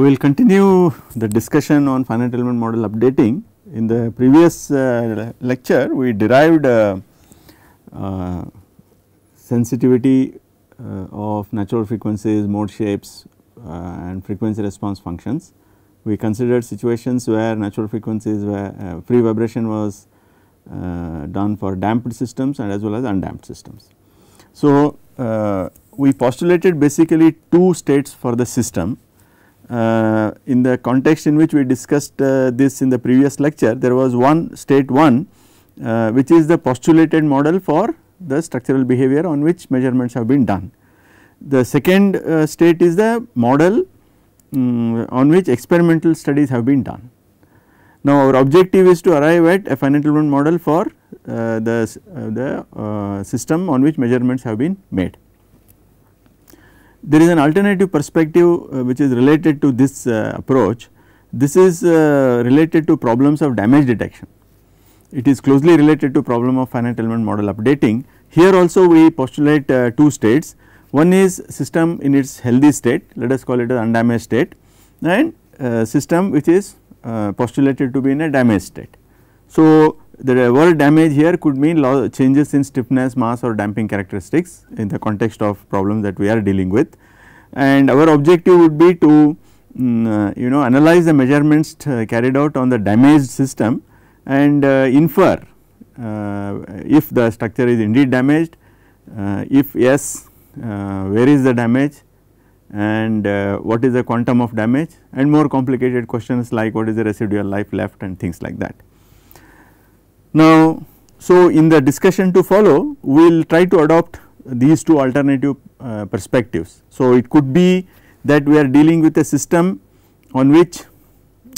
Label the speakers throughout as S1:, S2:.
S1: We will continue the discussion on finite element model updating. In the previous uh, lecture, we derived uh, uh, sensitivity uh, of natural frequencies, mode shapes uh, and frequency response functions. We considered situations where natural frequencies where uh, free vibration was done for damped systems and as well as undamped systems. So, we postulated basically two states for the system uh, in the context in which we discussed uh, this in the previous lecture there was one state 1 uh, which is the postulated model for the structural behavior on which measurements have been done. The second uh, state is the model um, on which experimental studies have been done. Now our objective is to arrive at a finite element model for uh, the, uh, the system on which measurements have been made. There is an alternative perspective uh, which is related to this uh, approach. This is uh, related to problems of damage detection. It is closely related to problem of finite element model updating. Here also we postulate uh, two states. One is system in its healthy state, let us call it an undamaged state and uh, system which is postulated to be in a damaged state. So, the word damage here could mean changes in stiffness, mass or damping characteristics in the context of problems that we are dealing with. And our objective would be to um, you know analyze the measurements uh, carried out on the damaged system and uh, infer uh, if the structure is indeed damaged, uh, if yes where is the damage and what is the quantum of damage and more complicated questions like what is the residual life left and things like that. Now, so in the discussion to follow we will try to adopt these two alternative uh, perspectives. So, it could be that we are dealing with a system on which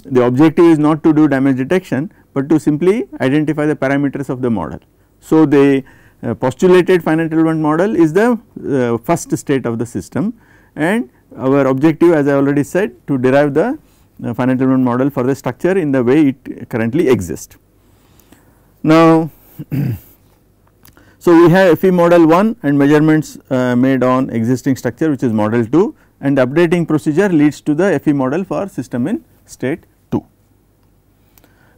S1: the objective is not to do damage detection, but to simply identify the parameters of the model. So, the uh, postulated finite element model is the uh, first state of the system and our objective as I already said to derive the uh, finite element model for the structure in the way it currently exists. Now, so we have FE model 1 and measurements uh, made on existing structure which is model 2 and updating procedure leads to the FE model for system in state 2.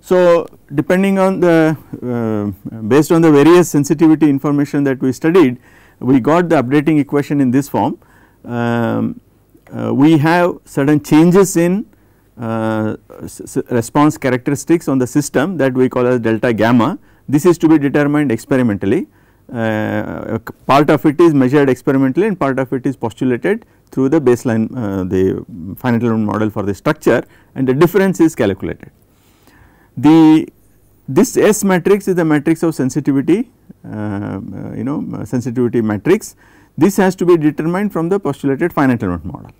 S1: So, depending on the uh, based on the various sensitivity information that we studied we got the updating equation in this form um, uh, we have certain changes in uh, response characteristics on the system that we call as delta gamma. This is to be determined experimentally. Uh, part of it is measured experimentally and part of it is postulated through the baseline uh, the finite element model for the structure and the difference is calculated. The this S matrix is the matrix of sensitivity uh, you know sensitivity matrix this has to be determined from the postulated finite element model.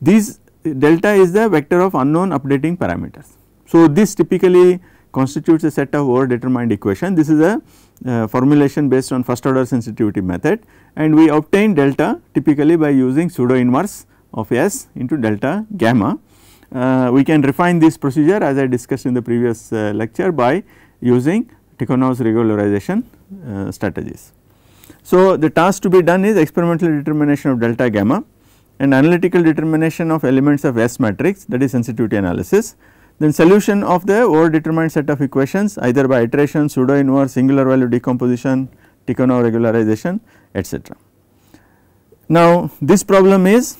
S1: These delta is the vector of unknown updating parameters. So, this typically constitutes a set of overdetermined equation. This is a uh, formulation based on first order sensitivity method and we obtain delta typically by using pseudo inverse of S into delta gamma. Uh, we can refine this procedure as I discussed in the previous uh, lecture by using Tikhonov's regularization uh, strategies. So, the task to be done is experimental determination of delta gamma and analytical determination of elements of S matrix that is sensitivity analysis. Then solution of the overdetermined set of equations either by iteration, pseudo inverse, singular value decomposition, Tikhonov regularization etc. Now this problem is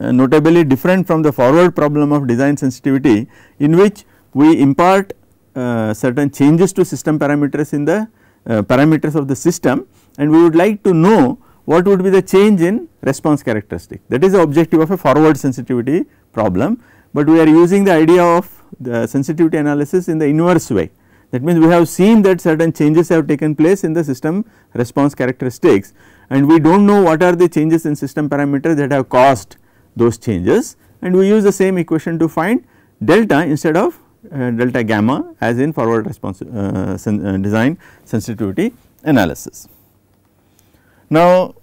S1: uh, notably different from the forward problem of design sensitivity in which we impart uh, certain changes to system parameters in the uh, parameters of the system and we would like to know what would be the change in response characteristic that is the objective of a forward sensitivity problem, but we are using the idea of the sensitivity analysis in the inverse way. That means, we have seen that certain changes have taken place in the system response characteristics and we do not know what are the changes in system parameters that have caused those changes and we use the same equation to find delta instead of uh, delta gamma as in forward response uh, sen uh, design sensitivity analysis. Now,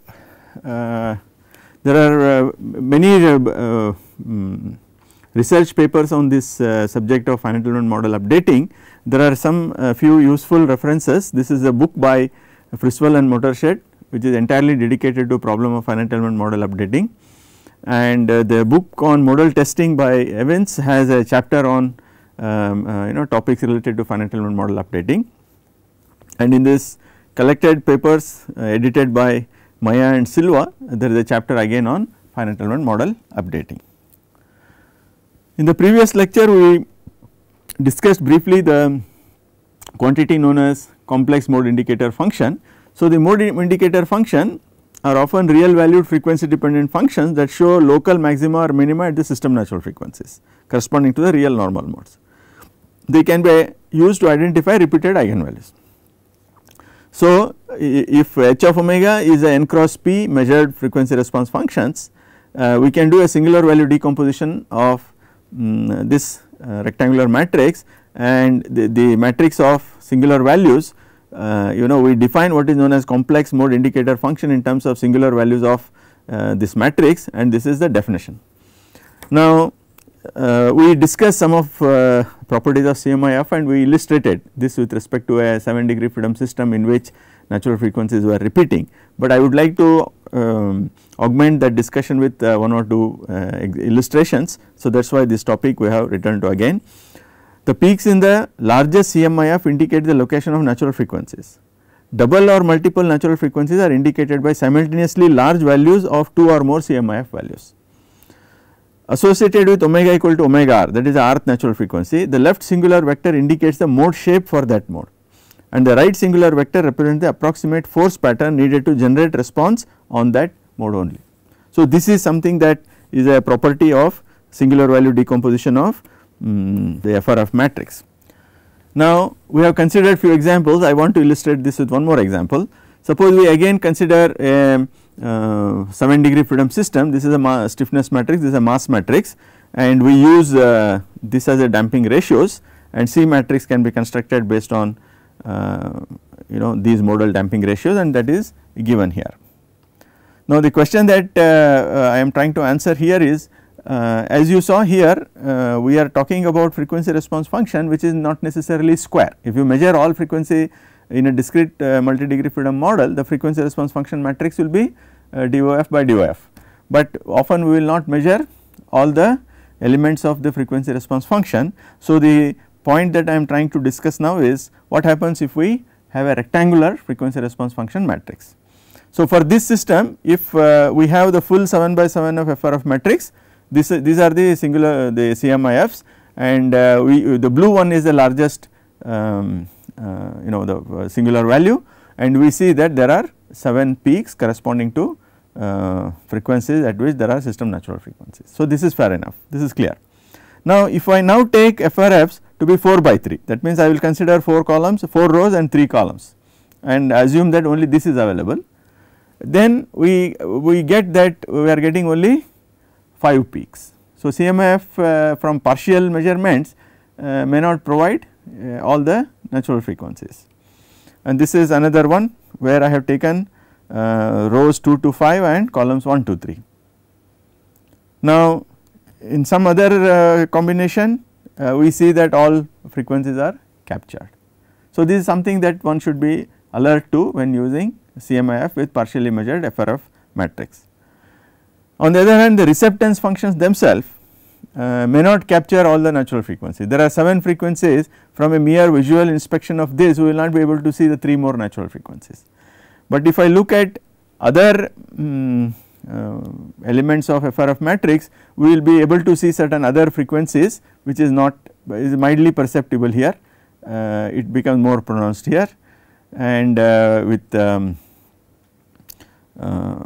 S1: uh, there are uh, many uh, uh, mm, research papers on this uh, subject of finite element model updating. There are some few useful references. This is a book by Friswell and Motorshed which is entirely dedicated to problem of finite element model updating and uh, the book on model testing by Evans has a chapter on um, uh, you know topics related to finite element model updating and in this collected papers uh, edited by Maya and Silva, there is a chapter again on finite element model updating. In the previous lecture, we discussed briefly the quantity known as complex mode indicator function. So, the mode indicator function are often real valued frequency dependent functions that show local maxima or minima at the system natural frequencies corresponding to the real normal modes. They can be used to identify repeated eigenvalues. So, if h of omega is a n cross p measured frequency response functions, uh, we can do a singular value decomposition of um, this uh, rectangular matrix and the, the, matrix of singular values uh, you know we define what is known as complex mode indicator function in terms of singular values of uh, this matrix and this is the definition. Now uh, we discussed some of uh, properties of CMIF and we illustrated this with respect to a 7 degree freedom system in which natural frequencies were repeating. But I would like to um, augment that discussion with uh, one or two uh, illustrations. So, that is why this topic we have returned to again. The peaks in the largest CMIF indicate the location of natural frequencies. Double or multiple natural frequencies are indicated by simultaneously large values of two or more CMIF values associated with omega equal to omega r that is the rth natural frequency the left singular vector indicates the mode shape for that mode and the right singular vector represents the approximate force pattern needed to generate response on that mode only. So, this is something that is a property of singular value decomposition of um, the FRF matrix. Now, we have considered few examples I want to illustrate this with one more example. Suppose we again consider a um, uh, 7 degree freedom system this is a stiffness matrix this is a mass matrix and we use uh, this as a damping ratios and C matrix can be constructed based on uh, you know these modal damping ratios and that is given here. Now the question that uh, uh, I am trying to answer here is uh, as you saw here we are talking about frequency response function which is not necessarily square if you measure all frequency in a discrete uh, multi-degree freedom model the frequency response function matrix will be uh, DOF by DOF, but often we will not measure all the elements of the frequency response function. So, the point that I am trying to discuss now is what happens if we have a rectangular frequency response function matrix. So, for this system if uh, we have the full 7 by 7 of FRF matrix this, these are the singular the CMIFs and uh, we the blue one is the largest um, uh, you know the uh, singular value and we see that there are 7 peaks corresponding to uh, frequencies at which there are system natural frequencies. So, this is fair enough this is clear. Now, if I now take FRFs to be 4 by 3 that means I will consider 4 columns 4 rows and 3 columns and assume that only this is available then we we get that we are getting only 5 peaks. So, CMF uh, from partial measurements uh, may not provide uh, all the natural frequencies. And this is another one where I have taken uh, rows 2 to 5 and columns 1 to 3. Now in some other uh, combination uh, we see that all frequencies are captured. So this is something that one should be alert to when using CMIF with partially measured FRF matrix. On the other hand the receptance functions themselves uh, may not capture all the natural frequencies. There are 7 frequencies from a mere visual inspection of this we will not be able to see the 3 more natural frequencies. But if I look at other um, uh, elements of FRF matrix we will be able to see certain other frequencies which is not is mildly perceptible here uh, it becomes more pronounced here and uh, with um, uh,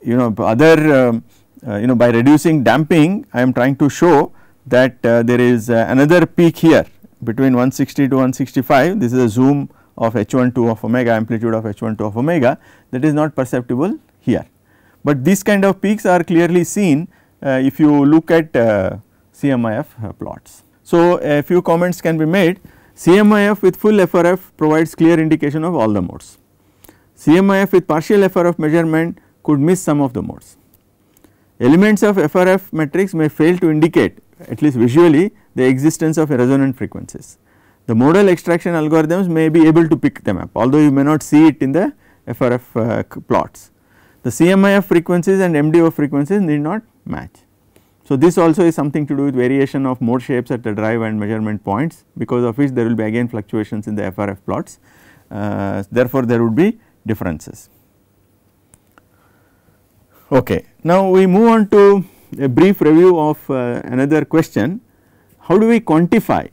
S1: you know other um, uh, you know by reducing damping I am trying to show that uh, there is uh, another peak here between 160 to 165 this is a zoom of h12 of omega amplitude of h12 of omega that is not perceptible here. But these kind of peaks are clearly seen uh, if you look at CMIF plots. So, a few comments can be made CMIF with full FRF provides clear indication of all the modes. CMIF with partial FRF measurement could miss some of the modes. Elements of FRF matrix may fail to indicate at least visually the existence of resonant frequencies. The modal extraction algorithms may be able to pick them up although you may not see it in the FRF uh, plots. The CMIF frequencies and MDO frequencies need not match. So, this also is something to do with variation of mode shapes at the drive and measurement points because of which there will be again fluctuations in the FRF plots. Uh, therefore, there would be differences. Okay. Now, we move on to a brief review of uh, another question how do we quantify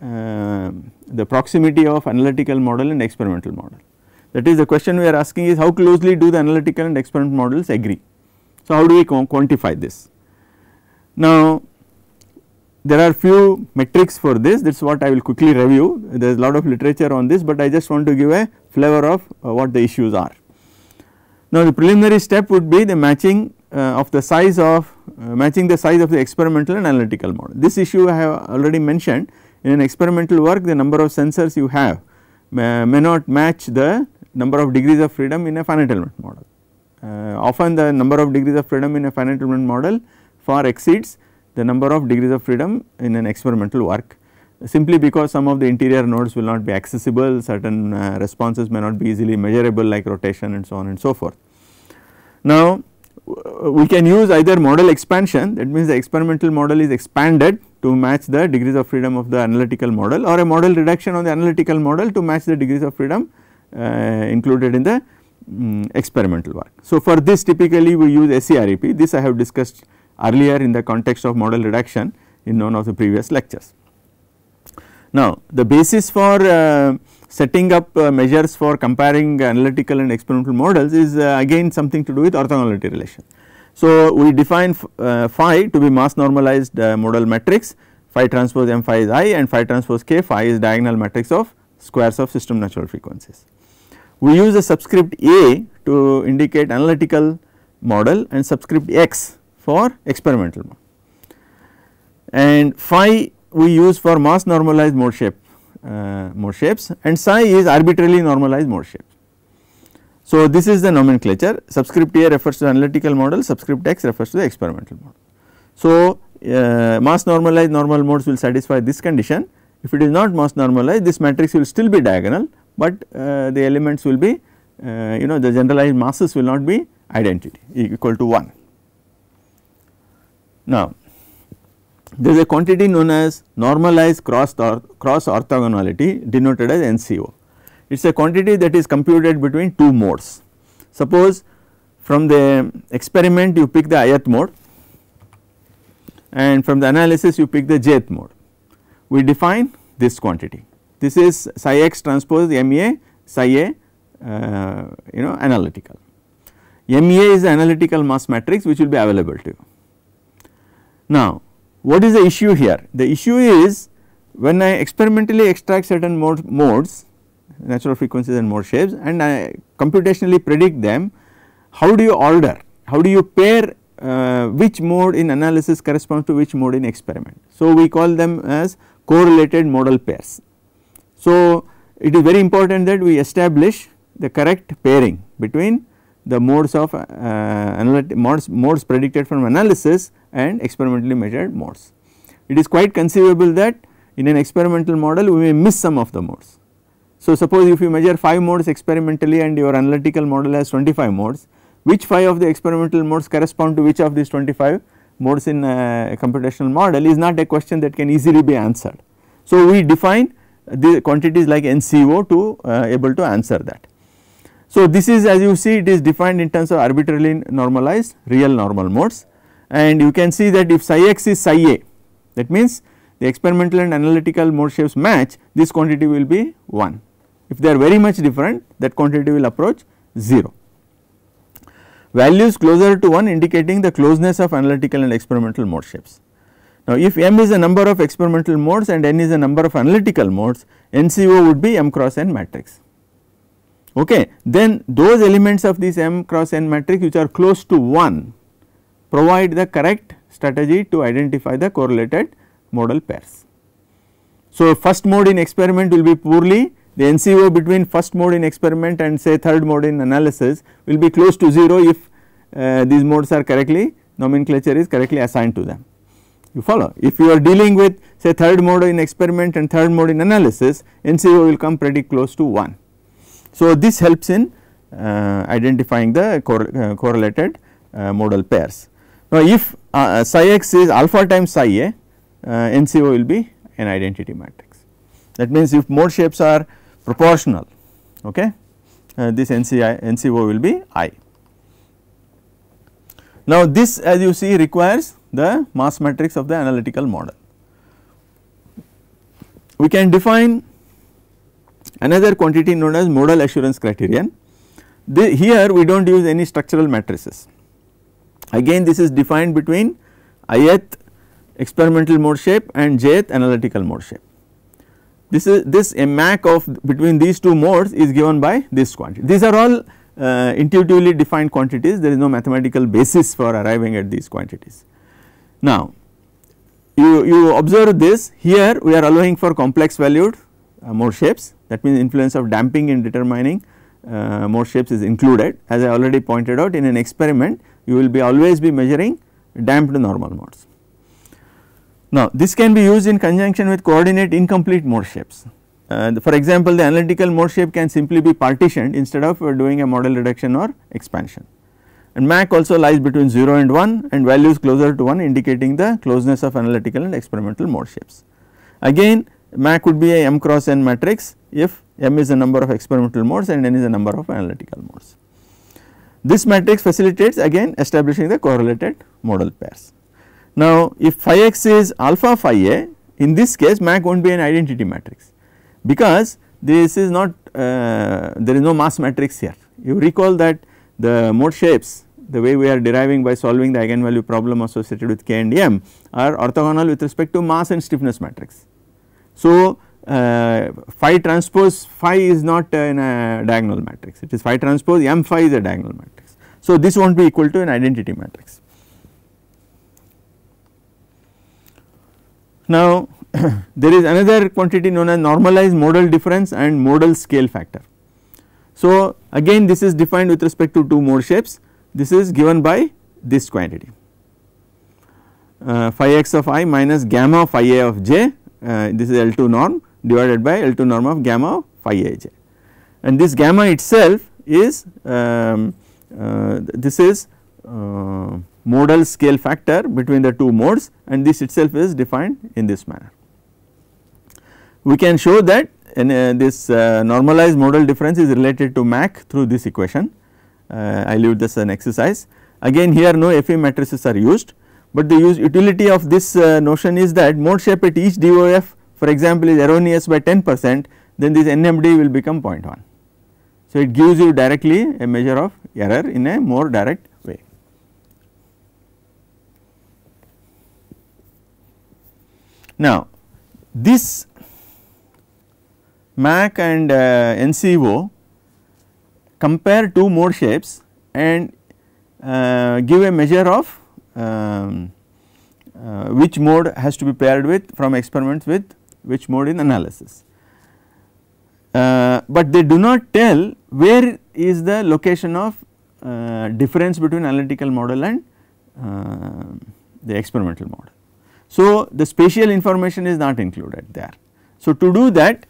S1: uh, the proximity of analytical model and experimental model that is the question we are asking is how closely do the analytical and experimental models agree. So, how do we quantify this? Now, there are few metrics for this that is what I will quickly review there is a lot of literature on this, but I just want to give a flavor of uh, what the issues are. Now the preliminary step would be the matching uh, of the size of uh, matching the size of the experimental and analytical model. This issue I have already mentioned in an experimental work the number of sensors you have may, may not match the number of degrees of freedom in a finite element model. Uh, often the number of degrees of freedom in a finite element model far exceeds the number of degrees of freedom in an experimental work simply because some of the interior nodes will not be accessible, certain uh, responses may not be easily measurable like rotation and so on and so forth. Now, we can use either model expansion that means the experimental model is expanded to match the degrees of freedom of the analytical model or a model reduction on the analytical model to match the degrees of freedom uh, included in the um, experimental work. So, for this typically we use SEREP this I have discussed earlier in the context of model reduction in one of the previous lectures. Now, the basis for uh, setting up uh, measures for comparing analytical and experimental models is uh, again something to do with orthogonality relation. So, we define uh, phi to be mass normalized uh, model matrix phi transpose m phi is i and phi transpose k phi is diagonal matrix of squares of system natural frequencies. We use a subscript a to indicate analytical model and subscript x for experimental model and phi we use for mass normalized mode shape uh, mode shapes and psi is arbitrarily normalized mode shape. So, this is the nomenclature subscript A refers to analytical model subscript X refers to the experimental model. So, uh, mass normalized normal modes will satisfy this condition if it is not mass normalized this matrix will still be diagonal, but uh, the elements will be uh, you know the generalized masses will not be identity equal to 1. Now, there is a quantity known as normalized cross, or cross orthogonality denoted as NCO. It is a quantity that is computed between two modes. Suppose from the experiment you pick the ith mode and from the analysis you pick the jth mode. We define this quantity. This is psi x transpose MA psi a uh, you know analytical. MA is the analytical mass matrix which will be available to you. Now what is the issue here? The issue is when I experimentally extract certain modes, natural frequencies and mode shapes and I computationally predict them, how do you order? How do you pair uh, which mode in analysis corresponds to which mode in experiment? So, we call them as correlated model pairs. So, it is very important that we establish the correct pairing between the modes of uh, modes, modes predicted from analysis and experimentally measured modes. It is quite conceivable that in an experimental model we may miss some of the modes. So, suppose if you measure 5 modes experimentally and your analytical model has 25 modes, which 5 of the experimental modes correspond to which of these 25 modes in a computational model is not a question that can easily be answered. So, we define the quantities like NCO to uh, able to answer that. So, this is as you see it is defined in terms of arbitrarily normalized real normal modes and you can see that if psi x is psi a that means the experimental and analytical mode shapes match this quantity will be 1 if they are very much different that quantity will approach 0. Values closer to 1 indicating the closeness of analytical and experimental mode shapes. Now, if m is a number of experimental modes and n is a number of analytical modes NCO would be m cross n matrix okay, then those elements of this m cross n matrix which are close to 1 provide the correct strategy to identify the correlated model pairs. So, first mode in experiment will be poorly the NCO between first mode in experiment and say third mode in analysis will be close to 0 if uh, these modes are correctly nomenclature is correctly assigned to them. You follow if you are dealing with say third mode in experiment and third mode in analysis NCO will come pretty close to 1 so, this helps in uh, identifying the uh, correlated uh, modal pairs. Now, if psi x is alpha times psi a, NCO will be an identity matrix. That means, if mode shapes are proportional, okay, this NCI, NCO will be i. Now, this as you see requires the mass matrix of the analytical model. We can define another quantity known as modal assurance criterion. The, here we do not use any structural matrices. Again this is defined between ith experimental mode shape and jth analytical mode shape. This is this a MAC of between these two modes is given by this quantity. These are all uh, intuitively defined quantities there is no mathematical basis for arriving at these quantities. Now you, you observe this here we are allowing for complex valued uh, mode shapes that means influence of damping in determining uh, more shapes is included. As I already pointed out in an experiment you will be always be measuring damped normal modes. Now this can be used in conjunction with coordinate incomplete mode shapes. Uh, the, for example, the analytical mode shape can simply be partitioned instead of uh, doing a model reduction or expansion. And MAC also lies between 0 and 1 and values closer to 1 indicating the closeness of analytical and experimental mode shapes. Again MAC would be a m cross n matrix if m is the number of experimental modes and n is the number of analytical modes. This matrix facilitates again establishing the correlated model pairs. Now, if phi x is alpha phi a in this case MAC will not be an identity matrix because this is not uh, there is no mass matrix here. You recall that the mode shapes the way we are deriving by solving the eigenvalue problem associated with k and m are orthogonal with respect to mass and stiffness matrix. So, phi transpose phi is not uh, in a diagonal matrix it is phi transpose m phi is a diagonal matrix. So, this will not be equal to an identity matrix. Now, there is another quantity known as normalized modal difference and modal scale factor. So, again this is defined with respect to two mode shapes this is given by this quantity uh, phi x of i minus gamma phi a of j uh, this is L2 norm divided by L2 norm of gamma phi ij and this gamma itself is um, uh, this is uh, modal scale factor between the two modes and this itself is defined in this manner. We can show that in, uh, this uh, normalized modal difference is related to MAC through this equation. Uh, I leave this as an exercise. Again here no FE matrices are used, but the utility of this uh, notion is that mode shape at each DOF for example is erroneous by 10 percent then this NMD will become 0.1. So, it gives you directly a measure of error in a more direct way. Now, this MAC and uh, NCO compare two mode shapes and uh, give a measure of um, uh, which mode has to be paired with from experiments with which mode in analysis. Uh, but they do not tell where is the location of uh, difference between analytical model and uh, the experimental model. So, the spatial information is not included there. So, to do that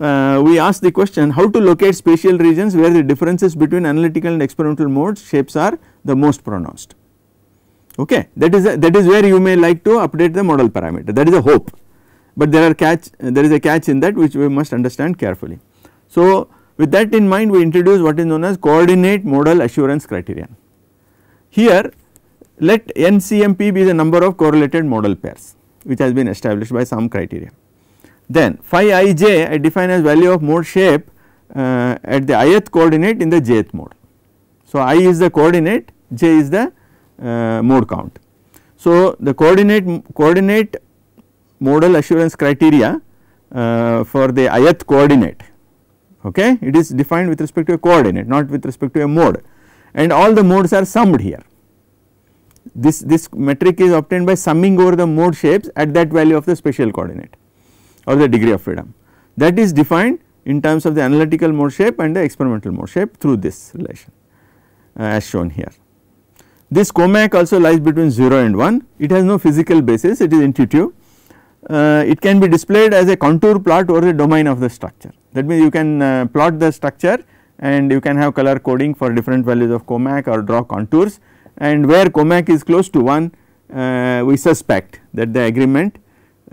S1: uh, we ask the question how to locate spatial regions where the differences between analytical and experimental modes shapes are the most pronounced okay that is a, that is where you may like to update the model parameter that is a hope but there are catch there is a catch in that which we must understand carefully. So with that in mind we introduce what is known as coordinate modal assurance criterion. Here let NCMP be the number of correlated modal pairs which has been established by some criteria. Then phi ij I define as value of mode shape uh, at the ith coordinate in the jth mode. So i is the coordinate, j is the uh, mode count. So the coordinate coordinate modal assurance criteria uh, for the ith coordinate okay it is defined with respect to a coordinate not with respect to a mode and all the modes are summed here this this metric is obtained by summing over the mode shapes at that value of the spatial coordinate or the degree of freedom that is defined in terms of the analytical mode shape and the experimental mode shape through this relation uh, as shown here. This COMAC also lies between 0 and 1 it has no physical basis it is intuitive uh, it can be displayed as a contour plot or a domain of the structure. That means you can uh, plot the structure and you can have color coding for different values of Comac or draw contours and where Comac is close to 1 uh, we suspect that the agreement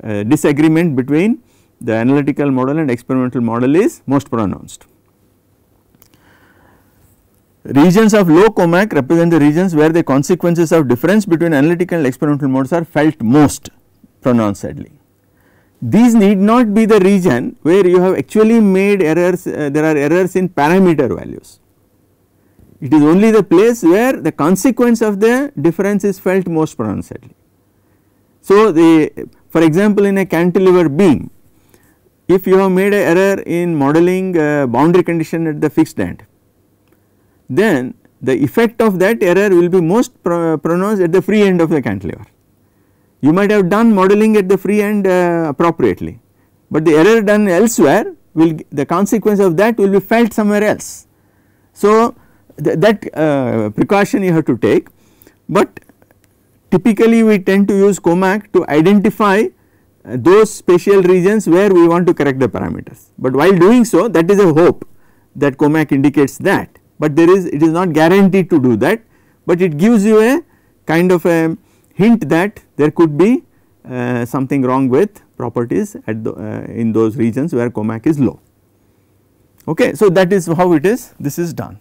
S1: uh, disagreement between the analytical model and experimental model is most pronounced. Regions of low Comac represent the regions where the consequences of difference between analytical and experimental modes are felt most pronouncedly. These need not be the region where you have actually made errors, uh, there are errors in parameter values. It is only the place where the consequence of the difference is felt most pronouncedly. So, the for example, in a cantilever beam, if you have made an error in modeling uh, boundary condition at the fixed end, then the effect of that error will be most pro pronounced at the free end of the cantilever. You might have done modeling at the free end uh, appropriately, but the error done elsewhere will the consequence of that will be felt somewhere else. So, th that uh, precaution you have to take, but typically we tend to use COMAC to identify uh, those spatial regions where we want to correct the parameters. But while doing so that is a hope that COMAC indicates that, but there is it is not guaranteed to do that, but it gives you a kind of a hint that there could be uh, something wrong with properties at the, uh, in those regions where COMAC is low. Okay, so that is how it is this is done.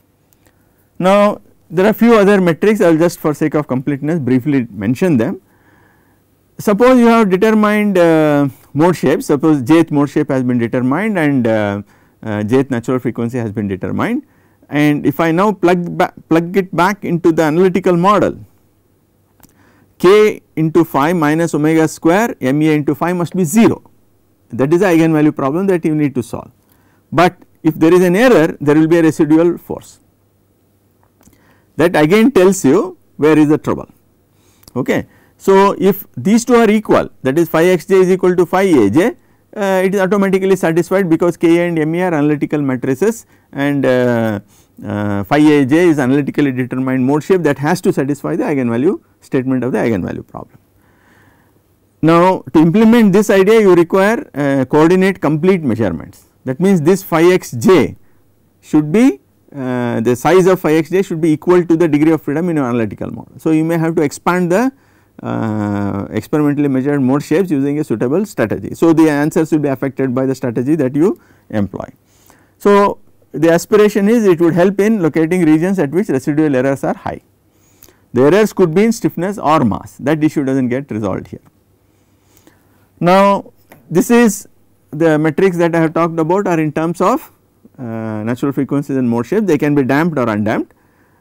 S1: Now there are few other metrics I will just for sake of completeness briefly mention them. Suppose you have determined uh, mode shape suppose jth mode shape has been determined and uh, uh jth natural frequency has been determined and if I now plug, plug it back into the analytical model k into phi minus omega square ma into phi must be 0 that is the eigenvalue problem that you need to solve. But if there is an error there will be a residual force that again tells you where is the trouble okay. So if these two are equal that is phi xj is equal to phi aj uh, it is automatically satisfied because K and M E are analytical matrices and uh, uh, phi aj is analytically determined mode shape that has to satisfy the eigenvalue statement of the eigenvalue problem. Now to implement this idea you require uh, coordinate complete measurements that means this phi xj should be uh, the size of phi xj should be equal to the degree of freedom in your analytical model. So you may have to expand the uh, experimentally measured mode shapes using a suitable strategy. So the answers will be affected by the strategy that you employ. So the aspiration is it would help in locating regions at which residual errors are high. The errors could be in stiffness or mass that issue does not get resolved here. Now this is the metrics that I have talked about are in terms of uh, natural frequencies and mode shapes they can be damped or undamped.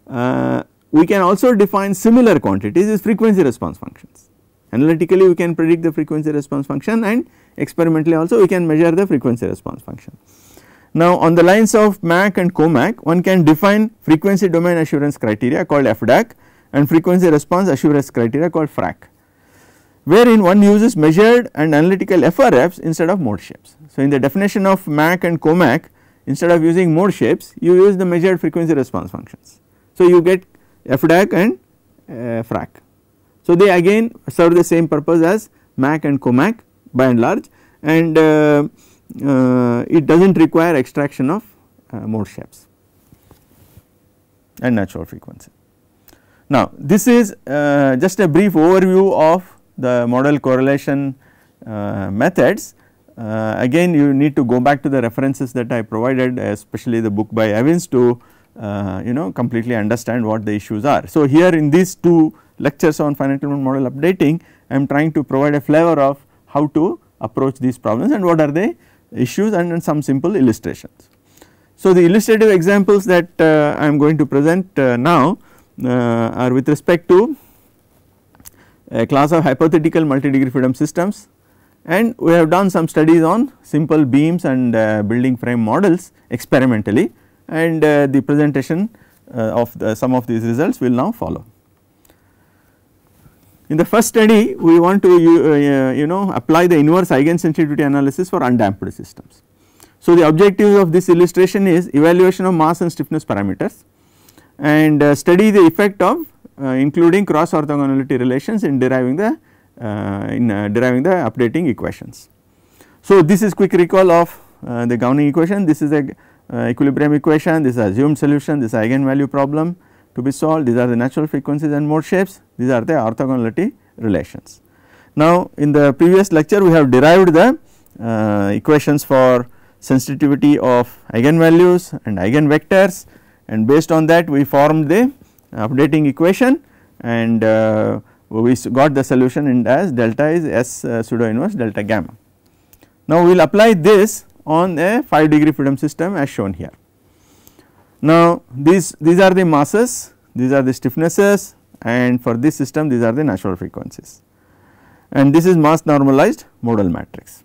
S1: Uh, we can also define similar quantities as frequency response functions. Analytically we can predict the frequency response function and experimentally also we can measure the frequency response function. Now on the lines of MAC and COMAC one can define frequency domain assurance criteria called FDAC and frequency response assurance criteria called FRAC wherein one uses measured and analytical FRFs instead of mode shapes. So in the definition of MAC and COMAC instead of using mode shapes you use the measured frequency response functions. So you get FDAC and uh, FRAC. So they again serve the same purpose as MAC and COMAC by and large and uh, uh, it does not require extraction of uh, mode shapes and natural frequency. Now, this is uh, just a brief overview of the model correlation uh, methods. Uh, again, you need to go back to the references that I provided, especially the book by Evans, to uh, you know completely understand what the issues are. So, here in these two lectures on finite element model updating, I am trying to provide a flavor of how to approach these problems and what are they issues and, some simple illustrations. So, the illustrative examples that uh, I am going to present uh, now uh, are with respect to a uh, class of hypothetical multi-degree freedom systems and we have done some studies on simple beams and uh, building frame models experimentally and uh, the presentation of the, some of these results will now follow. In the first study we want to uh, you know apply the inverse eigensensitivity analysis for undamped systems. So the objective of this illustration is evaluation of mass and stiffness parameters and uh, study the effect of uh, including cross orthogonality relations in deriving the uh, in uh, deriving the updating equations. So this is quick recall of uh, the governing equation this is a equilibrium equation this is assumed solution this is eigenvalue problem to be solved. These are the natural frequencies and mode shapes. These are the orthogonality relations. Now, in the previous lecture we have derived the uh, equations for sensitivity of eigenvalues and eigenvectors and based on that we formed the updating equation and uh, we got the solution in as delta is S uh, pseudo inverse delta gamma. Now, we will apply this on a 5 degree freedom system as shown here. Now, these, these are the masses, these are the stiffnesses and for this system these are the natural frequencies and this is mass normalized model matrix.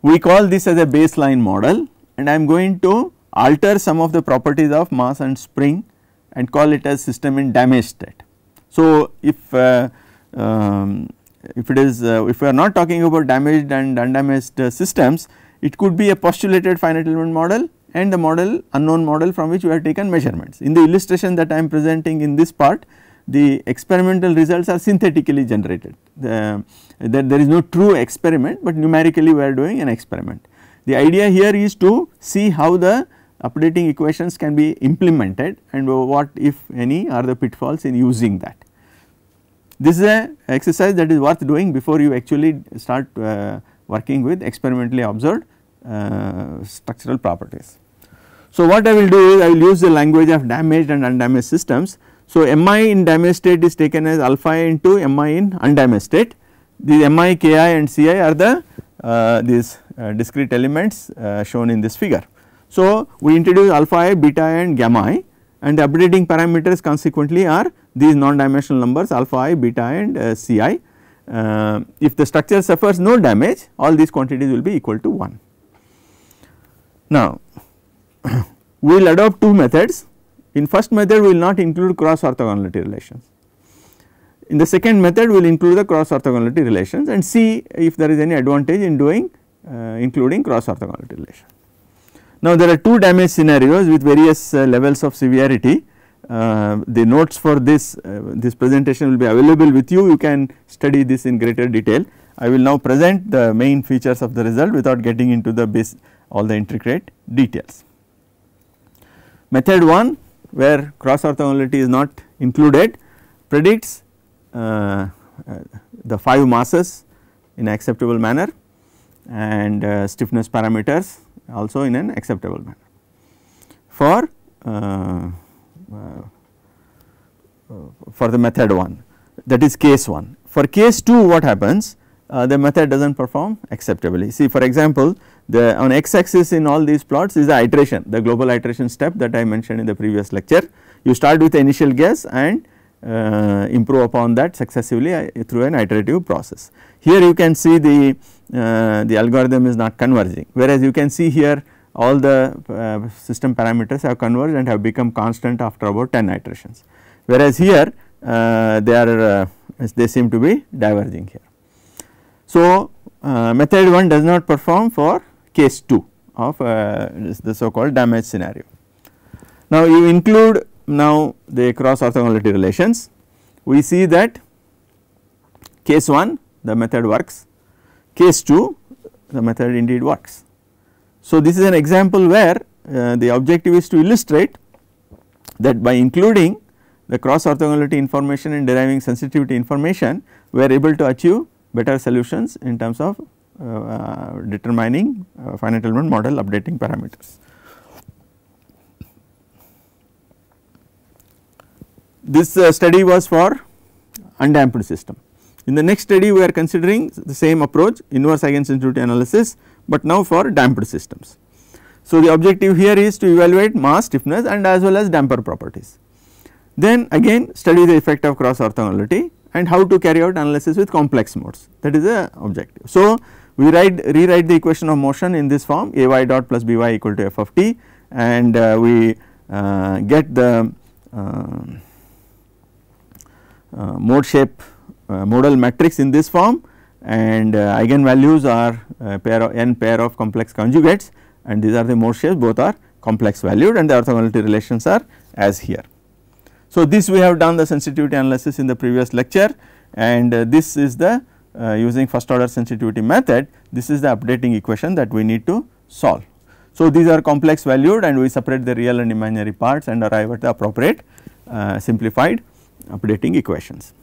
S1: We call this as a baseline model and I am going to alter some of the properties of mass and spring and call it as system in damaged state. So, if uh, um, if it is uh, if we are not talking about damaged and undamaged uh, systems it could be a postulated finite element model and the model unknown model from which we have taken measurements. In the illustration that I am presenting in this part the experimental results are synthetically generated the, there is no true experiment, but numerically we are doing an experiment. The idea here is to see how the updating equations can be implemented and what if any are the pitfalls in using that. This is a exercise that is worth doing before you actually start uh, working with experimentally observed uh, structural properties. So what I will do is I will use the language of damaged and undamaged systems. So mi in damaged state is taken as alpha into mi in undamaged state. The mi, ki and ci are the uh, these uh, discrete elements uh, shown in this figure. So we introduce alpha i, beta i and gamma i and the updating parameters consequently are these non-dimensional numbers alpha i, beta i and uh, ci. Uh, if the structure suffers no damage all these quantities will be equal to 1. Now we will adopt two methods. In first method we will not include cross orthogonality relations. In the second method we will include the cross orthogonality relations and see if there is any advantage in doing uh, including cross orthogonality relation. Now there are two damage scenarios with various uh, levels of severity. Uh, the notes for this uh, this presentation will be available with you. You can study this in greater detail. I will now present the main features of the result without getting into the base all the intricate details. Method 1 where cross orthogonality is not included predicts uh, uh the 5 masses in acceptable manner and uh, stiffness parameters also in an acceptable manner. For uh, uh, for the method 1 that is case 1. For case 2 what happens uh, the method does not perform acceptably. See for example the on x axis in all these plots is the iteration the global iteration step that I mentioned in the previous lecture. You start with the initial guess and uh, improve upon that successively uh, through an iterative process. Here you can see the, uh, the algorithm is not converging whereas you can see here all the uh, system parameters have converged and have become constant after about 10 iterations whereas here uh, they are uh, they seem to be diverging here. So, method 1 does not perform for case 2 of uh, the so called damage scenario. Now, you include now the cross orthogonality relations, we see that case 1 the method works, case 2 the method indeed works. So, this is an example where uh, the objective is to illustrate that by including the cross orthogonality information and deriving sensitivity information we are able to achieve better solutions in terms of determining uh, finite element model updating parameters. This uh, study was for undamped system. In the next study we are considering the same approach inverse eigensensitivity analysis but now for damped systems. So, the objective here is to evaluate mass stiffness and as well as damper properties. Then again study the effect of cross orthogonality and how to carry out analysis with complex modes that is the objective. So, we write rewrite the equation of motion in this form a y dot plus b y equal to f of t and uh, we uh, get the uh, uh, mode shape uh, modal matrix in this form and eigenvalues are pair of n pair of complex conjugates and these are the mode shapes both are complex valued and the orthogonality relations are as here. So, this we have done the sensitivity analysis in the previous lecture and this is the uh, using first order sensitivity method, this is the updating equation that we need to solve. So, these are complex valued and we separate the real and imaginary parts and arrive at the appropriate uh, simplified updating equations.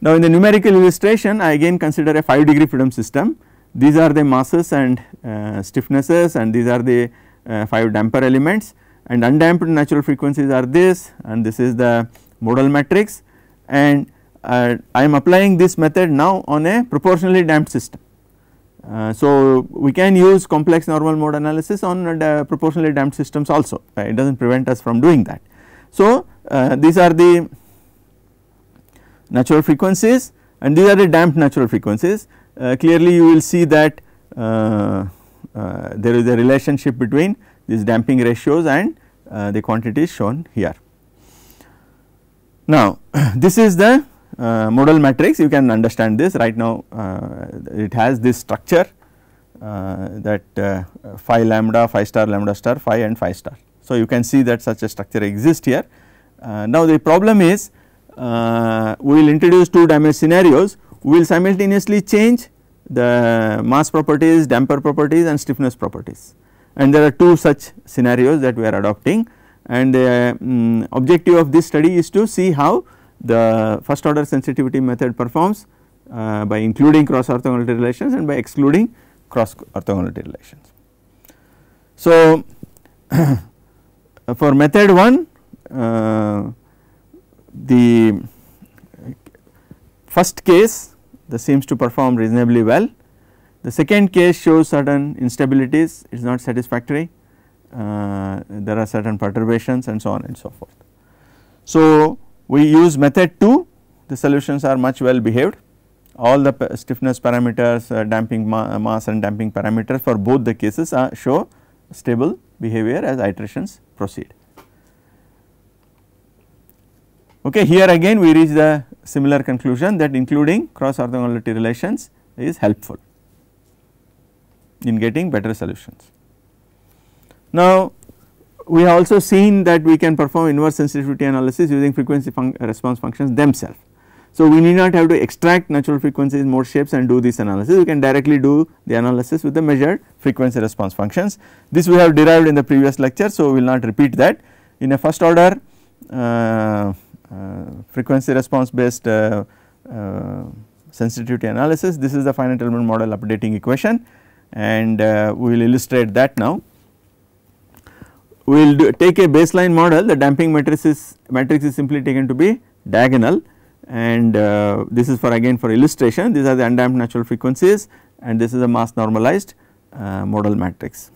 S1: Now, in the numerical illustration I again consider a 5 degree freedom system. These are the masses and uh, stiffnesses and these are the uh, 5 damper elements and undamped natural frequencies are this and this is the modal matrix and uh, I am applying this method now on a proportionally damped system. Uh, so we can use complex normal mode analysis on uh, proportionally damped systems also uh, it does not prevent us from doing that. So uh, these are the natural frequencies and these are the damped natural frequencies clearly you will see that there is a relationship between these damping ratios and the quantities shown here. Now this is the uh, modal matrix you can understand this right now uh, it has this structure uh, that uh, phi lambda, phi star, lambda star, phi and phi star. So, you can see that such a structure exists here. Uh, now, the problem is uh, we will introduce two dimensional scenarios we will simultaneously change the mass properties, damper properties and stiffness properties and there are two such scenarios that we are adopting and the um, mm, objective of this study is to see how the first order sensitivity method performs uh, by including cross orthogonality relations and by excluding cross orthogonality relations. So, for method 1 uh, the first case the seems to perform reasonably well. The second case shows certain instabilities it is not satisfactory uh, there are certain perturbations and so on and so forth. So, we use method 2 the solutions are much well behaved all the stiffness parameters uh, damping ma mass and damping parameters for both the cases are uh, show stable behavior as iterations proceed. Okay, here again we reach the similar conclusion that including cross orthogonality relations is helpful in getting better solutions. Now we have also seen that we can perform inverse sensitivity analysis using frequency func response functions themselves. So, we need not have to extract natural frequencies mode shapes and do this analysis we can directly do the analysis with the measured frequency response functions. This we have derived in the previous lecture so, we will not repeat that in a first order uh, uh, frequency response based uh, uh sensitivity analysis this is the finite element model updating equation and uh, we will illustrate that now we will take a baseline model the damping matrix is matrix is simply taken to be diagonal and uh, this is for again for illustration these are the undamped natural frequencies and this is a mass normalized uh, model matrix.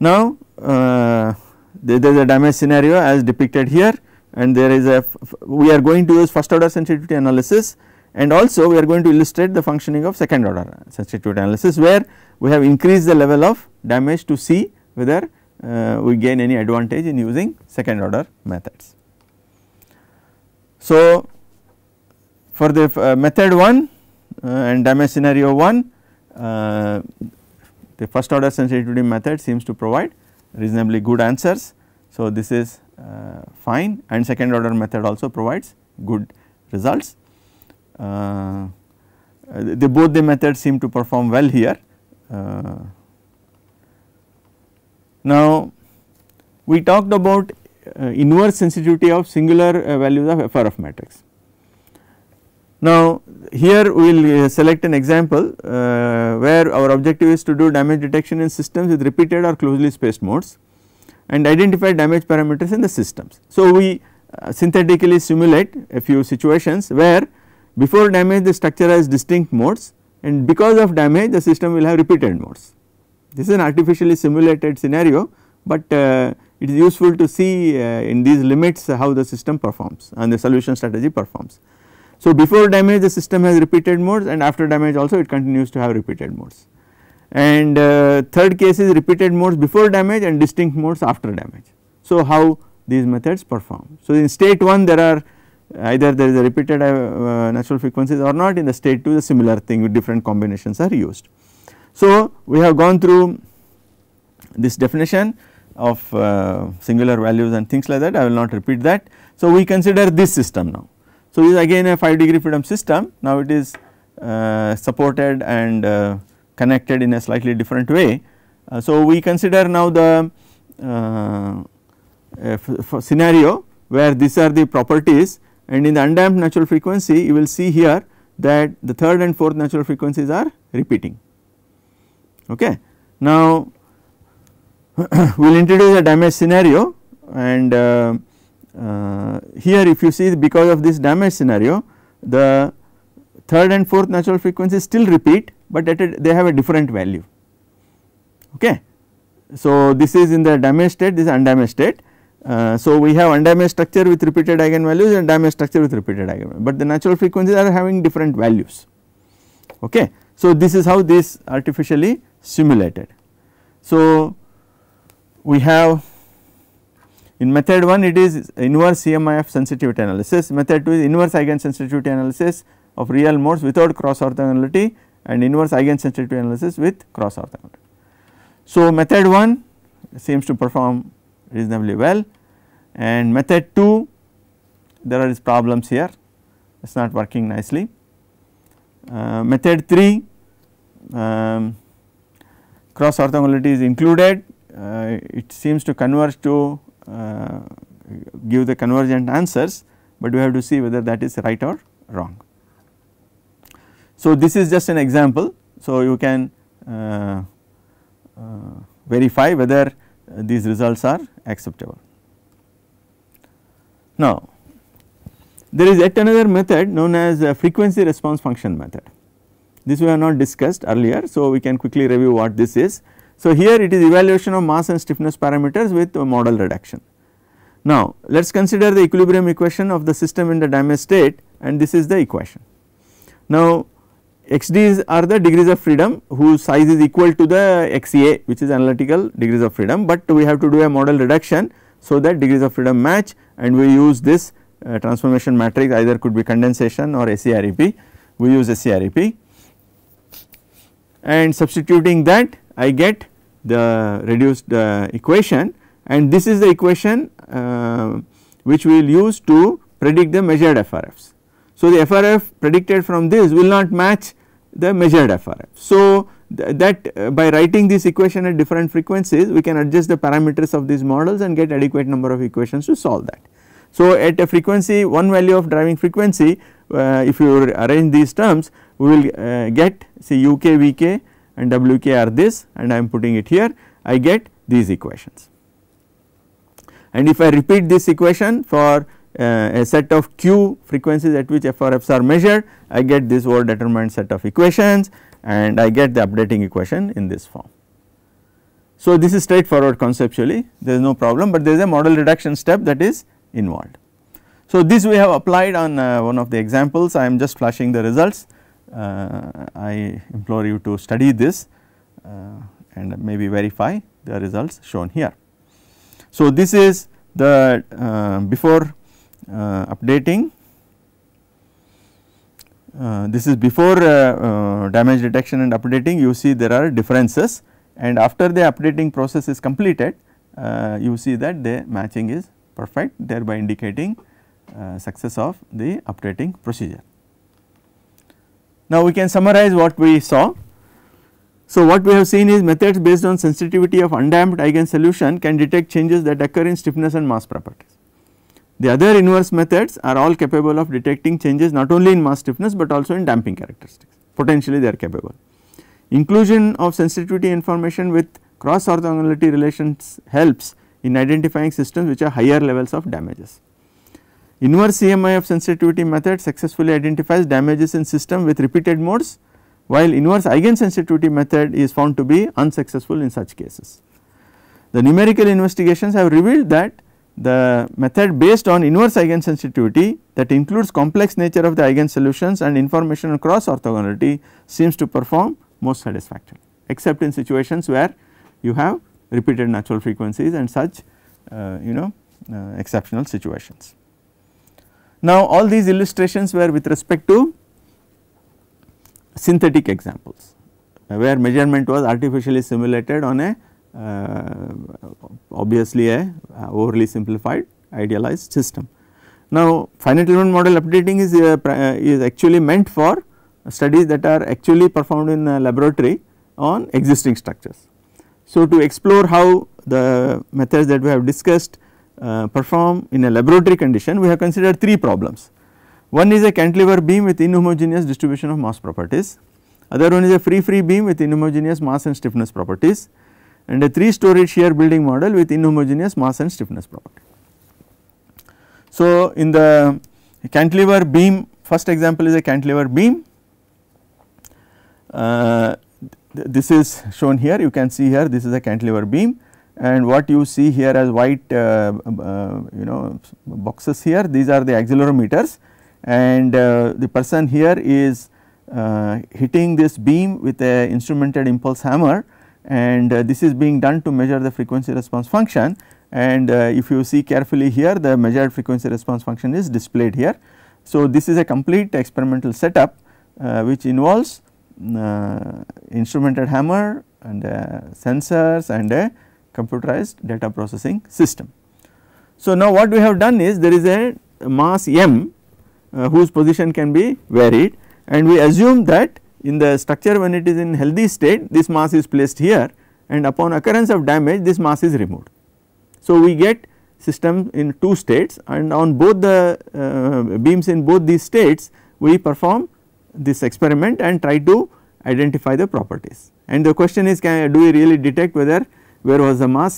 S1: Now uh, there is a damage scenario as depicted here and there is a we are going to use first order sensitivity analysis and also we are going to illustrate the functioning of second order sensitivity analysis where we have increased the level of damage to see whether uh, we gain any advantage in using second order methods. So, for the uh, method 1 uh, and damage scenario 1 uh, the first order sensitivity method seems to provide reasonably good answers. So, this is uh, fine and second order method also provides good results. Uh, the, the both the methods seem to perform well here now we talked about uh, inverse sensitivity of singular uh, values of FR of matrix. Now here we will uh, select an example uh, where our objective is to do damage detection in systems with repeated or closely spaced modes and identify damage parameters in the systems. So we uh, synthetically simulate a few situations where before damage the structure has distinct modes and because of damage the system will have repeated modes this is an artificially simulated scenario, but uh, it is useful to see uh, in these limits how the system performs and the solution strategy performs. So, before damage the system has repeated modes and after damage also it continues to have repeated modes. And uh, third case is repeated modes before damage and distinct modes after damage. So, how these methods perform. So, in state 1 there are either there is a repeated uh, natural frequencies or not in the state 2 the similar thing with different combinations are used. So, we have gone through this definition of uh, singular values and things like that I will not repeat that. So, we consider this system now. So, this is again a 5 degree freedom system now it is uh, supported and uh, connected in a slightly different way. Uh, so, we consider now the uh, scenario where these are the properties and in the undamped natural frequency you will see here that the third and fourth natural frequencies are repeating Okay. Now, we will introduce a damage scenario and uh, uh, here if you see because of this damage scenario the third and fourth natural frequencies still repeat but a, they have a different value okay. So this is in the damaged state this undamaged state uh, so we have undamaged structure with repeated eigenvalues and damaged structure with repeated eigenvalues but the natural frequencies are having different values okay. So this is how this artificially simulated. So, we have in method 1 it is inverse CMIF sensitivity analysis, method 2 is inverse eigen sensitivity analysis of real modes without cross orthogonality and inverse eigen sensitivity analysis with cross orthogonality. So, method 1 seems to perform reasonably well and method 2 there are problems here it is not working nicely. Uh, method 3 um, cross orthogonality is included uh, it seems to converge to uh, give the convergent answers, but we have to see whether that is right or wrong. So, this is just an example. So, you can uh, uh verify whether these results are acceptable. Now, there is yet another method known as frequency response function method. This we have not discussed earlier, so we can quickly review what this is. So, here it is evaluation of mass and stiffness parameters with model reduction. Now, let us consider the equilibrium equation of the system in the damaged state and this is the equation. Now, xd's are the degrees of freedom whose size is equal to the xA which is analytical degrees of freedom, but we have to do a model reduction. So, that degrees of freedom match and we use this uh, transformation matrix either could be condensation or SCREP. we use SCREP and substituting that I get the reduced uh, equation and this is the equation uh, which we will use to predict the measured FRFs. So, the FRF predicted from this will not match the measured FRF. So, th that uh, by writing this equation at different frequencies we can adjust the parameters of these models and get adequate number of equations to solve that. So, at a frequency one value of driving frequency uh, if you arrange these terms we will uh, get say UK, VK and WK are this and I am putting it here I get these equations. And if I repeat this equation for uh, a set of q frequencies at which FRFs are measured, I get this over determined set of equations and I get the updating equation in this form. So, this is straightforward conceptually there is no problem, but there is a model reduction step that is involved. So, this we have applied on uh, one of the examples I am just flashing the results uh, I implore you to study this uh, and maybe verify the results shown here. So, this is the uh, before updating uh, this is before uh, uh, damage detection and updating you see there are differences and after the updating process is completed you see that the matching is perfect thereby indicating success of the updating procedure. Now we can summarize what we saw. So what we have seen is methods based on sensitivity of undamped eigen solution can detect changes that occur in stiffness and mass properties. The other inverse methods are all capable of detecting changes not only in mass stiffness but also in damping characteristics potentially they are capable. Inclusion of sensitivity information with cross orthogonality relations helps in identifying systems which are higher levels of damages. Inverse CMI of sensitivity method successfully identifies damages in system with repeated modes while inverse eigensensitivity method is found to be unsuccessful in such cases. The numerical investigations have revealed that the method based on inverse eigensensitivity that includes complex nature of the eigen solutions and information on cross orthogonality seems to perform most satisfactorily except in situations where you have repeated natural frequencies and such uh, you know uh, exceptional situations. Now all these illustrations were with respect to synthetic examples uh, where measurement was artificially simulated on a uh, obviously a uh, overly simplified idealized system. Now finite element model updating is, uh, uh, is actually meant for studies that are actually performed in a laboratory on existing structures. So to explore how the methods that we have discussed uh, perform in a laboratory condition, we have considered three problems. One is a cantilever beam with inhomogeneous distribution of mass properties, other one is a free free beam with inhomogeneous mass and stiffness properties and a 3 story shear building model with inhomogeneous mass and stiffness property. So, in the cantilever beam first example is a cantilever beam uh, this is shown here you can see here this is a cantilever beam and what you see here as white uh, uh, you know boxes here these are the accelerometers and uh, the person here is uh, hitting this beam with a instrumented impulse hammer and uh, this is being done to measure the frequency response function and uh, if you see carefully here the measured frequency response function is displayed here. So, this is a complete experimental setup which involves instrumented hammer and sensors and a computerized data processing system. So, now what we have done is there is a mass m uh, whose position can be varied and we assume that in the structure when it is in healthy state this mass is placed here and upon occurrence of damage this mass is removed. So, we get system in two states and on both the uh, beams in both these states we perform this experiment and try to identify the properties and the question is can do we really detect whether where was the mass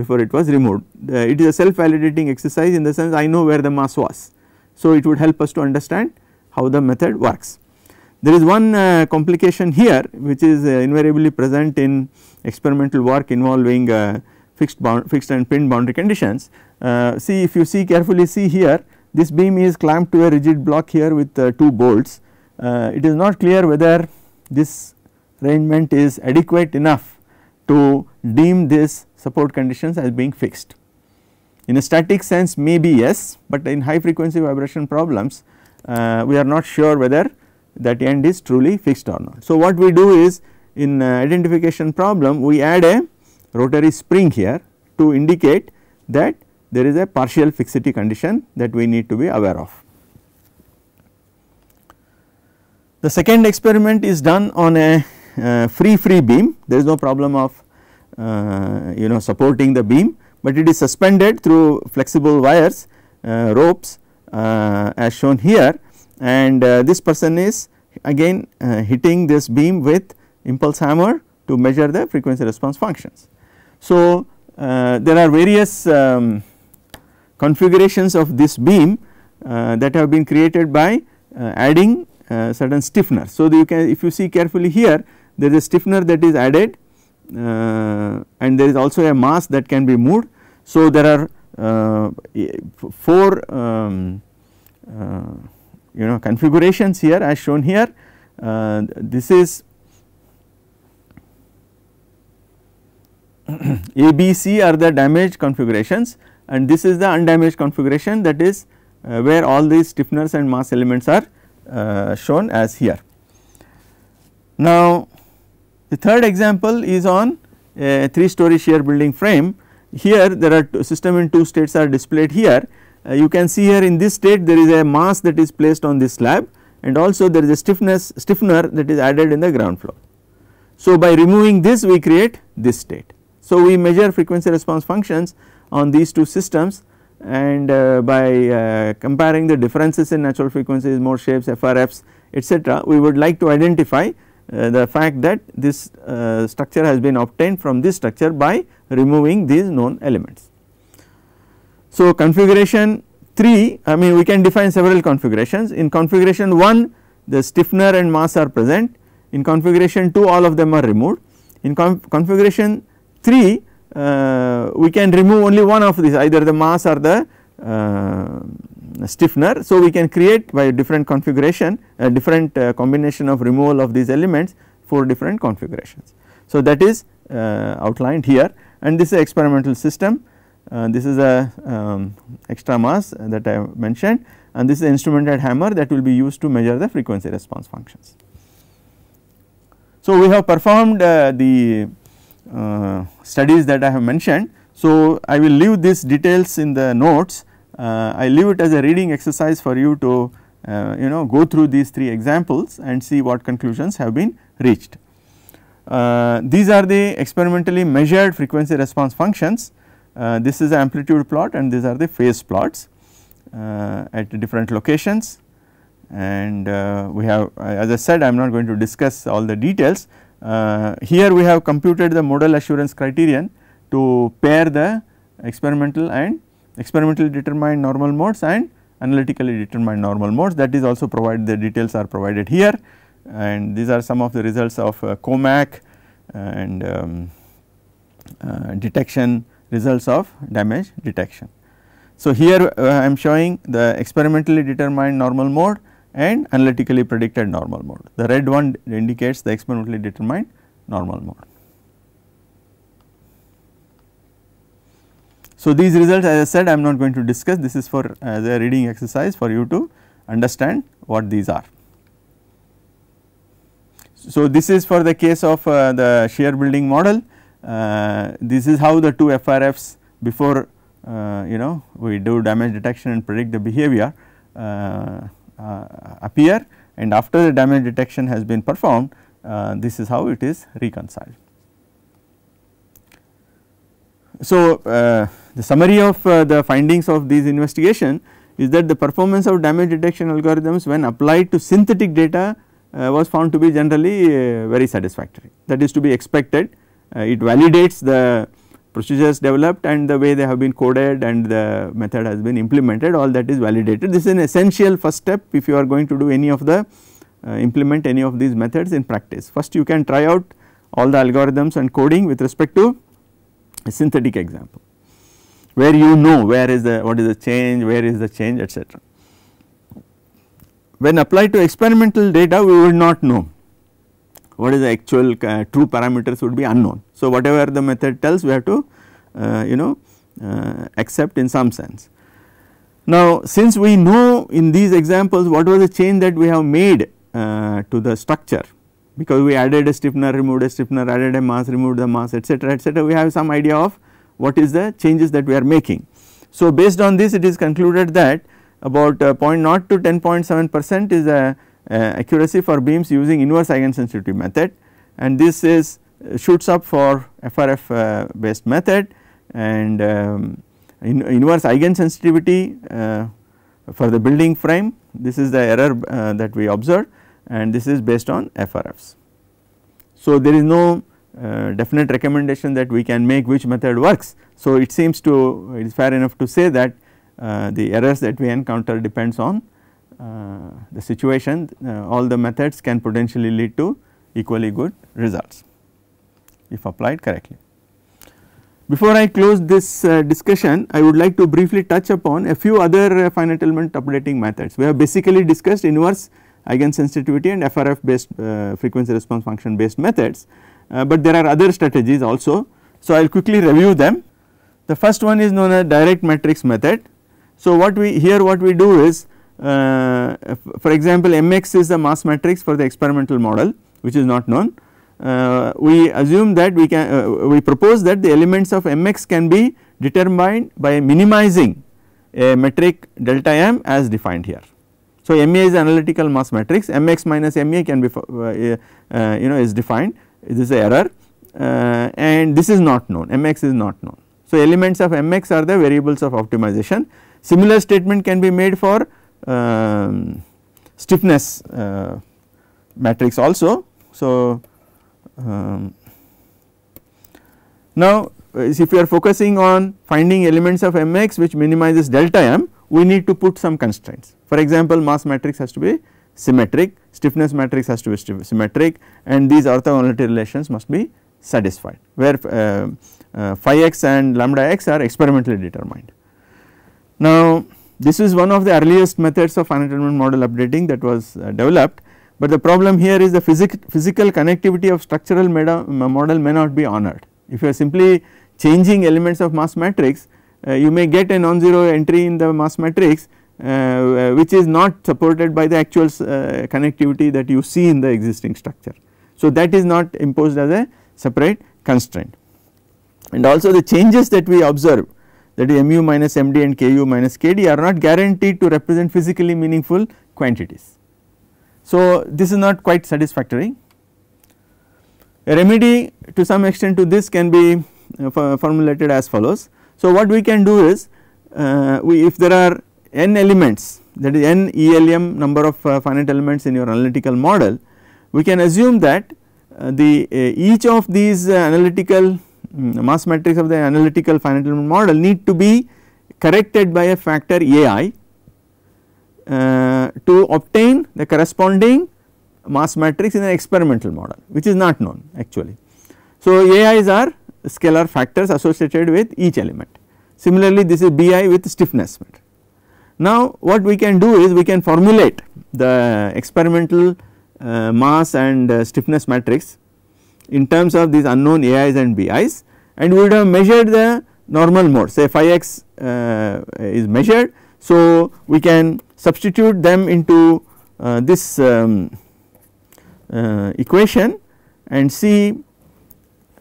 S1: before it was removed. it is a self validating exercise in the sense I know where the mass was. So, it would help us to understand how the method works. There is one uh, complication here which is uh, invariably present in experimental work involving uh, fixed fixed and pinned boundary conditions. Uh, see if you see carefully see here this beam is clamped to a rigid block here with uh, two bolts. Uh, it is not clear whether this arrangement is adequate enough to deem this support conditions as being fixed. In a static sense maybe yes, but in high frequency vibration problems uh, we are not sure whether that end is truly fixed or not. So, what we do is in uh, identification problem we add a rotary spring here to indicate that there is a partial fixity condition that we need to be aware of. The second experiment is done on a uh, free free beam there is no problem of uh, you know supporting the beam but it is suspended through flexible wires uh, ropes as shown here and this person is again hitting this beam with impulse hammer to measure the frequency response functions. So, uh, there are various um, configurations of this beam uh, that have been created by uh, adding certain stiffeners. So, you can if you see carefully here there is a stiffener that is added uh, and there is also a mass that can be moved. So, there are uh, 4 um, uh, you know configurations here as shown here uh, this is A, B, C are the damaged configurations and this is the undamaged configuration that is uh, where all these stiffeners and mass elements are uh, shown as here. Now, the third example is on a 3 story shear building frame. Here there are system in 2 states are displayed here. Uh, you can see here in this state there is a mass that is placed on this slab and also there is a stiffness stiffener that is added in the ground floor. So by removing this we create this state. So we measure frequency response functions on these two systems and uh, by uh, comparing the differences in natural frequencies, more shapes, FRFs etc. we would like to identify uh, the fact that this uh, structure has been obtained from this structure by removing these known elements. So, configuration 3 I mean we can define several configurations in configuration 1 the stiffener and mass are present in configuration 2 all of them are removed in configuration 3 uh, we can remove only one of these either the mass or the uh, stiffener. So, we can create by different configuration a different uh, combination of removal of these elements for different configurations. So, that is uh, outlined here and this is experimental system uh, this is a um, extra mass that I mentioned and this is instrumented hammer that will be used to measure the frequency response functions. So, we have performed uh, the studies that I have mentioned. So, I will leave these details in the notes uh, I leave it as a reading exercise for you to uh, you know go through these three examples and see what conclusions have been reached. Uh, these are the experimentally measured frequency response functions. this is amplitude plot and these are the phase plots at different locations and uh, we have as I said I am not going to discuss all the details. Uh, here we have computed the model assurance criterion to pair the experimental and experimentally determined normal modes and analytically determined normal modes that is also provided the details are provided here and these are some of the results of uh, COMAC and um, uh, detection results of damage detection. So, here uh, I am showing the experimentally determined normal mode and analytically predicted normal mode. The red one indicates the experimentally determined normal mode. So, these results as I said I am not going to discuss this is for as a reading exercise for you to understand what these are. So, this is for the case of uh, the shear building model uh, this is how the two FRFs before uh, you know we do damage detection and predict the behavior uh, uh, appear and after the damage detection has been performed uh, this is how it is reconciled. So, uh, the summary of uh, the findings of this investigation is that the performance of damage detection algorithms when applied to synthetic data uh, was found to be generally very satisfactory that is to be expected it validates the procedures developed and the way they have been coded and the method has been implemented all that is validated. This is an essential first step if you are going to do any of the uh, implement any of these methods in practice. First you can try out all the algorithms and coding with respect to a synthetic example where you know where is the what is the change, where is the change etc. When applied to experimental data we would not know what is the actual uh, true parameters would be unknown. So, whatever the method tells we have to uh, you know uh, accept in some sense. Now, since we know in these examples what was the change that we have made uh, to the structure because we added a stiffener, removed a stiffener, added a mass, removed the mass etc., etc. we have some idea of what is the changes that we are making. So, based on this it is concluded that about uh, 0.0 to 10.7 percent is the uh, uh, accuracy for beams using inverse eigensensitivity method and this is uh, shoots up for FRF uh, based method and um, in, inverse eigensensitivity uh, for the building frame this is the error uh, that we observed and this is based on FRFs. So, there is no uh, definite recommendation that we can make which method works. So, it seems to it is fair enough to say that uh, the errors that we encounter depends on uh, the situation uh, all the methods can potentially lead to equally good results if applied correctly. Before I close this uh, discussion I would like to briefly touch upon a few other uh, finite element updating methods. We have basically discussed inverse sensitivity and FRF based uh, frequency response function based methods, uh, but there are other strategies also. So, I will quickly review them. The first one is known as direct matrix method. So, what we here what we do is uh, for example, Mx is the mass matrix for the experimental model which is not known. Uh, we assume that we can uh, we propose that the elements of Mx can be determined by minimizing a metric delta m as defined here. So, MA is analytical mass matrix MX minus MA can be uh, uh, you know is defined this is error uh, and this is not known MX is not known. So, elements of MX are the variables of optimization similar statement can be made for um, stiffness uh, matrix also. So, um, now uh, if you are focusing on finding elements of Mx which minimizes delta M we need to put some constraints. For example, mass matrix has to be symmetric, stiffness matrix has to be symmetric and these orthogonality relations must be satisfied where uh, uh, phi x and lambda x are experimentally determined. Now this is one of the earliest methods of finite element model updating that was uh, developed but the problem here is the physic physical connectivity of structural model may not be honored. If you are simply changing elements of mass matrix uh, you may get a non-zero entry in the mass matrix uh, uh, which is not supported by the actual connectivity that you see in the existing structure. So that is not imposed as a separate constraint and also the changes that we observe that is mu minus md and ku minus kd are not guaranteed to represent physically meaningful quantities. So this is not quite satisfactory. A remedy to some extent to this can be formulated as follows so, what we can do is uh, we if there are n elements that is n ELM number of uh, finite elements in your analytical model, we can assume that uh, the uh, each of these uh, analytical um, mass matrix of the analytical finite element model need to be corrected by a factor AI uh, to obtain the corresponding mass matrix in an experimental model which is not known actually. So, AIs are scalar factors associated with each element. Similarly, this is bi with stiffness Now, what we can do is we can formulate the experimental uh, mass and uh, stiffness matrix in terms of these unknown AIs and BIs and we would have measured the normal mode say phi x uh, is measured. So, we can substitute them into uh, this um, uh, equation and see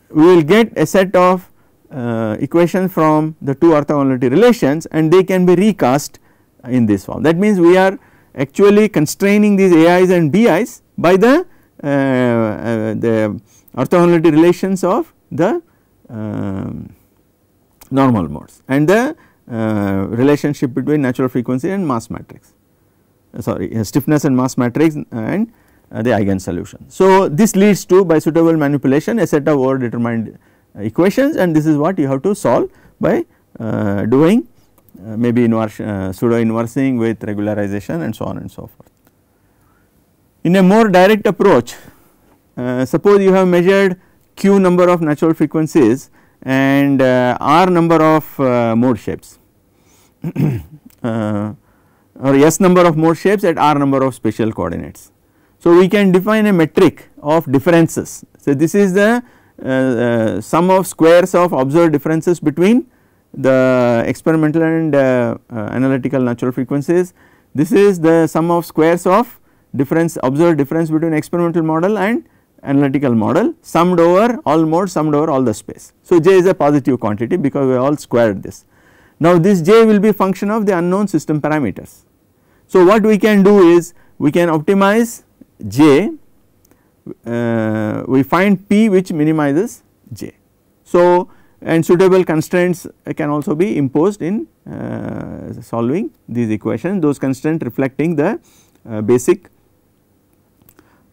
S1: we will get a set of uh, equations from the two orthogonality relations and they can be recast in this form. That means we are actually constraining these AIs and BIs by the, uh, uh, the orthogonality relations of the um, normal modes and the uh, relationship between natural frequency and mass matrix uh, sorry uh, stiffness and mass matrix and uh, the eigen solution. So, this leads to by suitable manipulation a set of over determined uh, equations and this is what you have to solve by uh, doing uh, maybe inverse, uh, pseudo inversing with regularization and so on and so forth. In a more direct approach uh, suppose you have measured q number of natural frequencies and r number of mode shapes or s number of mode shapes at r number of spatial coordinates so, we can define a metric of differences. So, this is the uh, uh, sum of squares of observed differences between the experimental and uh, uh analytical natural frequencies. This is the sum of squares of difference observed difference between experimental model and analytical model summed over all modes summed over all the space. So, j is a positive quantity because we all squared this. Now, this j will be function of the unknown system parameters. So, what we can do is we can optimize j uh, we find p which minimizes j. So, and suitable constraints can also be imposed in uh, solving these equations those constraints reflecting the uh, basic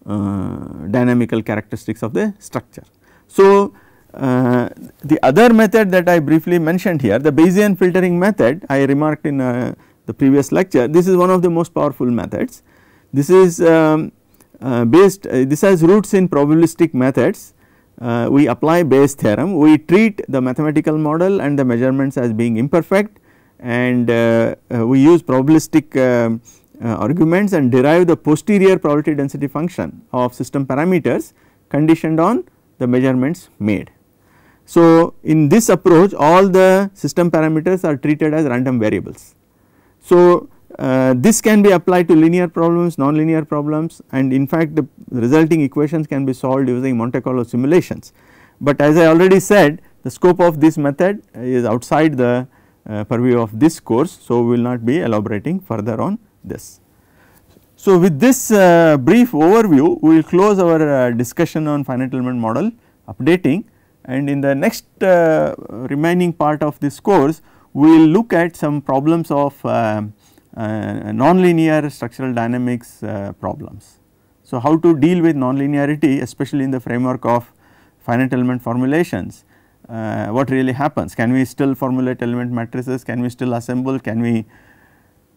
S1: uh, dynamical characteristics of the structure. So, uh, the other method that I briefly mentioned here the Bayesian filtering method I remarked in uh, the previous lecture this is one of the most powerful methods this is um, uh, based uh, this has roots in probabilistic methods uh, we apply Bayes theorem, we treat the mathematical model and the measurements as being imperfect and uh, uh, we use probabilistic um, uh, arguments and derive the posterior probability density function of system parameters conditioned on the measurements made. So, in this approach all the system parameters are treated as random variables. So, uh, this can be applied to linear problems, nonlinear problems and in fact the resulting equations can be solved using Monte Carlo simulations. But as I already said the scope of this method is outside the uh, purview of this course. So, we will not be elaborating further on this. So, with this uh, brief overview we will close our uh, discussion on finite element model updating and in the next uh, remaining part of this course we will look at some problems of um, uh, nonlinear structural dynamics uh, problems. So, how to deal with nonlinearity especially in the framework of finite element formulations, uh, what really happens? Can we still formulate element matrices? Can we still assemble? Can we,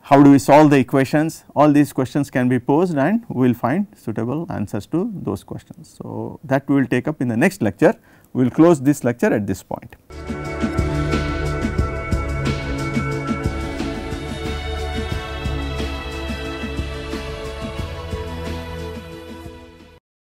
S1: how do we solve the equations? All these questions can be posed and we will find suitable answers to those questions. So, that we will take up in the next lecture. We will close this lecture at this point.